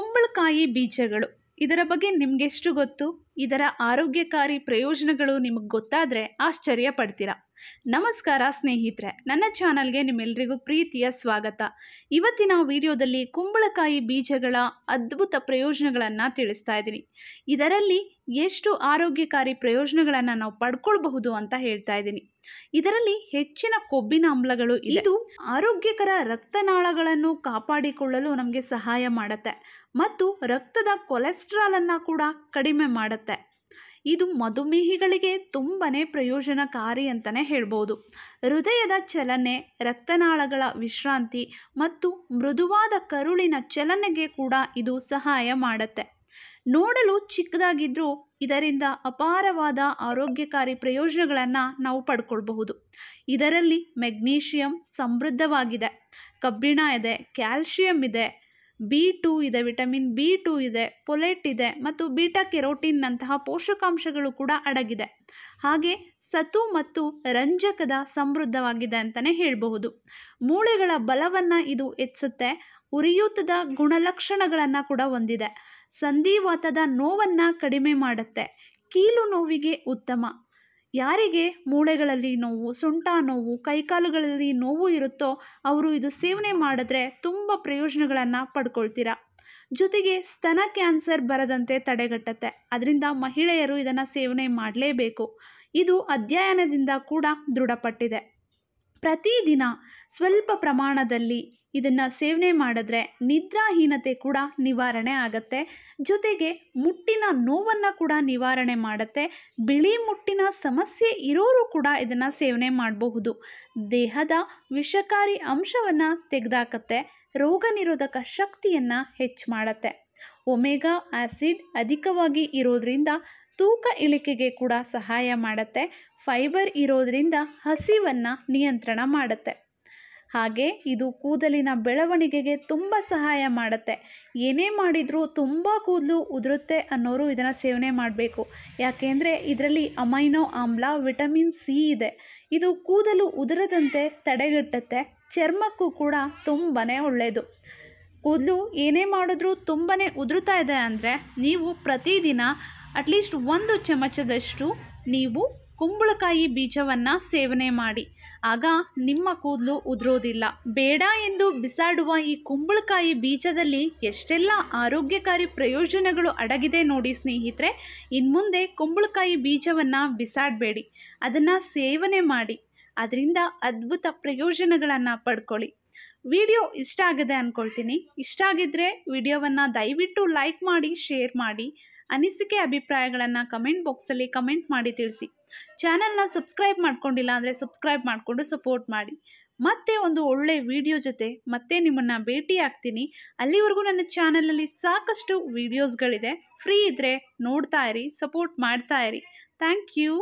ಕುಂಬಳಕಾಯಿ ಬೀಜಗಳು ಇದರ ಬಗ್ಗೆ ನಿಮಗೆಷ್ಟು ಗೊತ್ತು ಇದರ ಆರೋಗ್ಯಕಾರಿ ಪ್ರಯೋಜನಗಳು ನಿಮಗೆ ಗೊತ್ತಾದರೆ ಆಶ್ಚರ್ಯ ಪಡ್ತೀರಾ ನಮಸ್ಕಾರ ಸ್ನೇಹಿತರೆ ನನ್ನ ಚಾನಲ್ಗೆ ನಿಮ್ಮೆಲ್ಲರಿಗೂ ಪ್ರೀತಿಯ ಸ್ವಾಗತ ಇವತ್ತಿನ ವಿಡಿಯೋದಲ್ಲಿ ಕುಂಬಳಕಾಯಿ ಬೀಜಗಳ ಅದ್ಭುತ ಪ್ರಯೋಜನಗಳನ್ನು ತಿಳಿಸ್ತಾ ಇದ್ದೀನಿ ಇದರಲ್ಲಿ ಎಷ್ಟು ಆರೋಗ್ಯಕಾರಿ ಪ್ರಯೋಜನಗಳನ್ನು ನಾವು ಪಡ್ಕೊಳ್ಬಹುದು ಅಂತ ಹೇಳ್ತಾ ಇದ್ದೀನಿ ಇದರಲ್ಲಿ ಹೆಚ್ಚಿನ ಕೊಬ್ಬಿನ ಆಮ್ಲಗಳು ಇದು ಆರೋಗ್ಯಕರ ರಕ್ತನಾಳಗಳನ್ನು ಕಾಪಾಡಿಕೊಳ್ಳಲು ನಮಗೆ ಸಹಾಯ ಮಾಡುತ್ತೆ ಮತ್ತು ರಕ್ತದ ಕೊಲೆಸ್ಟ್ರಾಲನ್ನು ಕೂಡ ಕಡಿಮೆ ಮಾಡುತ್ತೆ ಇದು ಮಧುಮೇಹಿಗಳಿಗೆ ತುಂಬಾ ಪ್ರಯೋಜನಕಾರಿ ಅಂತಲೇ ಹೇಳ್ಬೋದು ಹೃದಯದ ಚಲನೆ ರಕ್ತನಾಳಗಳ ವಿಶ್ರಾಂತಿ ಮತ್ತು ಮೃದುವಾದ ಕರುಳಿನ ಚಲನೆಗೆ ಕೂಡ ಇದು ಸಹಾಯ ಮಾಡುತ್ತೆ ನೋಡಲು ಚಿಕ್ಕದಾಗಿದ್ದರೂ ಇದರಿಂದ ಅಪಾರವಾದ ಆರೋಗ್ಯಕಾರಿ ಪ್ರಯೋಜನಗಳನ್ನು ನಾವು ಪಡ್ಕೊಳ್ಬಹುದು ಇದರಲ್ಲಿ ಮೆಗ್ನೀಷಿಯಂ ಸಮೃದ್ಧವಾಗಿದೆ ಕಬ್ಬಿಣ ಇದೆ ಕ್ಯಾಲ್ಶಿಯಂ ಇದೆ ಬಿ ಟೂ ಇದೆ ವಿಟಮಿನ್ ಬಿ ಟೂ ಇದೆ ಪೊಲೆಟ್ ಇದೆ ಮತ್ತು ಬೀಟಾ ಕೆರೋಟಿನ್ನಂತಹ ಪೋಷಕಾಂಶಗಳು ಕೂಡ ಅಡಗಿದೆ ಹಾಗೆ ಸತು ಮತ್ತು ರಂಜಕದ ಸಮೃದ್ಧವಾಗಿದೆ ಅಂತಲೇ ಹೇಳಬಹುದು ಮೂಳೆಗಳ ಬಲವನ್ನು ಇದು ಹೆಚ್ಚಿಸುತ್ತೆ ಉರಿಯೂತದ ಗುಣಲಕ್ಷಣಗಳನ್ನು ಕೂಡ ಹೊಂದಿದೆ ಸಂಧಿವಾತದ ನೋವನ್ನು ಕಡಿಮೆ ಮಾಡುತ್ತೆ ಕೀಲು ನೋವಿಗೆ ಉತ್ತಮ ಯಾರಿಗೆ ಮೂಳೆಗಳಲ್ಲಿ ನೋವು ಸೊಂಟ ನೋವು ಕೈಕಾಲುಗಳಲ್ಲಿ ನೋವು ಇರುತ್ತೋ ಅವರು ಇದು ಸೇವನೆ ಮಾಡಿದ್ರೆ ತುಂಬ ಪ್ರಯೋಜನಗಳನ್ನು ಪಡ್ಕೊಳ್ತೀರಾ ಜೊತೆಗೆ ಸ್ತನ ಕ್ಯಾನ್ಸರ್ ಬರದಂತೆ ತಡೆಗಟ್ಟತ್ತೆ ಅದರಿಂದ ಮಹಿಳೆಯರು ಇದನ್ನು ಸೇವನೆ ಮಾಡಲೇಬೇಕು ಇದು ಅಧ್ಯಯನದಿಂದ ಕೂಡ ದೃಢಪಟ್ಟಿದೆ ಪ್ರತಿದಿನ ಸ್ವಲ್ಪ ಪ್ರಮಾಣದಲ್ಲಿ ಇದನ್ನು ಸೇವನೆ ಮಾಡಿದ್ರೆ ನಿದ್ರಾಹೀನತೆ ಕೂಡ ನಿವಾರಣೆ ಆಗತ್ತೆ ಜೊತೆಗೆ ಮುಟ್ಟಿನ ನೋವನ್ನು ಕೂಡ ನಿವಾರಣೆ ಮಾಡುತ್ತೆ ಬಿಳಿ ಮುಟ್ಟಿನ ಸಮಸ್ಯೆ ಇರೋರು ಕೂಡ ಇದನ್ನು ಸೇವನೆ ಮಾಡಬಹುದು ದೇಹದ ವಿಷಕಾರಿ ಅಂಶವನ್ನು ತೆಗೆದಾಕತ್ತೆ ರೋಗ ನಿರೋಧಕ ಶಕ್ತಿಯನ್ನು ಹೆಚ್ಚು ಮಾಡತ್ತೆ ಒಮೆಗಾ ಆ್ಯಸಿಡ್ ಅಧಿಕವಾಗಿ ಇರೋದ್ರಿಂದ ತೂಕ ಇಳಿಕೆಗೆ ಕೂಡ ಸಹಾಯ ಮಾಡುತ್ತೆ ಫೈಬರ್ ಇರೋದ್ರಿಂದ ಹಸಿವನ್ನು ನಿಯಂತ್ರಣ ಮಾಡುತ್ತೆ ಹಾಗೆ ಇದು ಕೂದಲಿನ ಬೆಳವಣಿಗೆಗೆ ತುಂಬ ಸಹಾಯ ಮಾಡುತ್ತೆ ಏನೇ ಮಾಡಿದರೂ ತುಂಬ ಕೂದಲು ಉದುರುತ್ತೆ ಅನ್ನೋರು ಇದನ್ನು ಸೇವನೆ ಮಾಡಬೇಕು ಯಾಕೆಂದರೆ ಇದರಲ್ಲಿ ಅಮೈನೋ ಆಮ್ಲ ವಿಟಮಿನ್ ಸಿ ಇದೆ ಇದು ಕೂದಲು ಉದುರದಂತೆ ತಡೆಗಟ್ಟುತ್ತೆ ಚರ್ಮಕ್ಕೂ ಕೂಡ ತುಂಬಾ ಒಳ್ಳೆಯದು ಕೂದಲು ಏನೇ ಮಾಡಿದ್ರೂ ತುಂಬಾ ಉದುರುತ್ತಾ ಇದೆ ಅಂದರೆ ನೀವು ಪ್ರತಿದಿನ ಅಟ್ಲೀಸ್ಟ್ ಒಂದು ಚಮಚದಷ್ಟು ನೀವು ಕುಂಬಳಕಾಯಿ ಬೀಜವನ್ನು ಸೇವನೆ ಮಾಡಿ ಆಗ ನಿಮ್ಮ ಕೂದಲು ಉದುರೋದಿಲ್ಲ ಬೇಡ ಎಂದು ಬಿಸಾಡುವ ಈ ಕುಂಬಳಕಾಯಿ ಬೀಜದಲ್ಲಿ ಎಷ್ಟೆಲ್ಲ ಆರೋಗ್ಯಕಾರಿ ಪ್ರಯೋಜನಗಳು ಅಡಗಿದೆ ನೋಡಿ ಸ್ನೇಹಿತರೆ ಇನ್ನು ಮುಂದೆ ಕುಂಬಳಕಾಯಿ ಬೀಜವನ್ನು ಬಿಸಾಡಬೇಡಿ ಅದನ್ನು ಸೇವನೆ ಮಾಡಿ ಅದರಿಂದ ಅದ್ಭುತ ಪ್ರಯೋಜನಗಳನ್ನು ಪಡ್ಕೊಳ್ಳಿ ವಿಡಿಯೋ ಇಷ್ಟ ಆಗಿದೆ ಅಂದ್ಕೊಳ್ತೀನಿ ಇಷ್ಟ ಆಗಿದ್ದರೆ ವಿಡಿಯೋವನ್ನು ದಯವಿಟ್ಟು ಲೈಕ್ ಮಾಡಿ ಶೇರ್ ಮಾಡಿ ಅನಿಸಿಕೆ ಅಭಿಪ್ರಾಯಗಳನ್ನು ಕಮೆಂಟ್ ಬಾಕ್ಸಲ್ಲಿ ಕಮೆಂಟ್ ಮಾಡಿ ತಿಳಿಸಿ ಚಾನಲ್ನ ಸಬ್ಸ್ಕ್ರೈಬ್ ಮಾಡ್ಕೊಂಡಿಲ್ಲ ಅಂದರೆ ಸಬ್ಸ್ಕ್ರೈಬ್ ಮಾಡಿಕೊಂಡು ಸಪೋರ್ಟ್ ಮಾಡಿ ಮತ್ತೆ ಒಂದು ಒಳ್ಳೆ ವಿಡಿಯೋ ಜೊತೆ ಮತ್ತೆ ನಿಮ್ಮನ್ನು ಭೇಟಿ ಆಗ್ತೀನಿ ಅಲ್ಲಿವರೆಗೂ ನನ್ನ ಚಾನಲಲ್ಲಿ ಸಾಕಷ್ಟು ವಿಡಿಯೋಸ್ಗಳಿದೆ ಫ್ರೀ ಇದ್ದರೆ ನೋಡ್ತಾ ಇರಿ ಸಪೋರ್ಟ್ ಮಾಡ್ತಾ ಇರಿ ಥ್ಯಾಂಕ್ ಯು